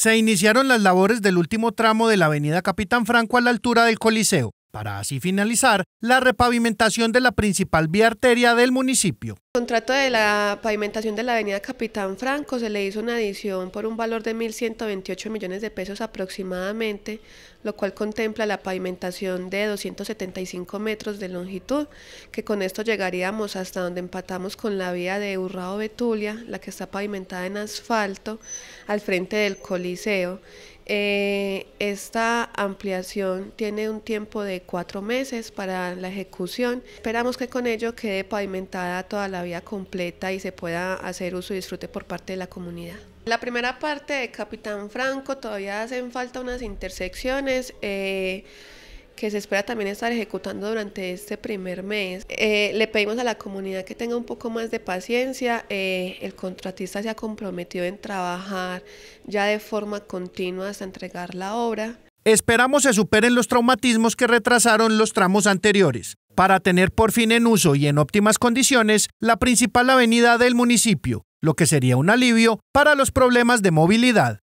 se iniciaron las labores del último tramo de la avenida Capitán Franco a la altura del Coliseo para así finalizar la repavimentación de la principal vía arteria del municipio. El contrato de la pavimentación de la avenida Capitán Franco se le hizo una adición por un valor de 1.128 millones de pesos aproximadamente, lo cual contempla la pavimentación de 275 metros de longitud, que con esto llegaríamos hasta donde empatamos con la vía de Urrao Betulia, la que está pavimentada en asfalto al frente del Coliseo, eh, esta ampliación tiene un tiempo de cuatro meses para la ejecución. Esperamos que con ello quede pavimentada toda la vía completa y se pueda hacer uso y disfrute por parte de la comunidad. La primera parte de Capitán Franco todavía hacen falta unas intersecciones. Eh, que se espera también estar ejecutando durante este primer mes. Eh, le pedimos a la comunidad que tenga un poco más de paciencia. Eh, el contratista se ha comprometido en trabajar ya de forma continua hasta entregar la obra. Esperamos se superen los traumatismos que retrasaron los tramos anteriores para tener por fin en uso y en óptimas condiciones la principal avenida del municipio, lo que sería un alivio para los problemas de movilidad.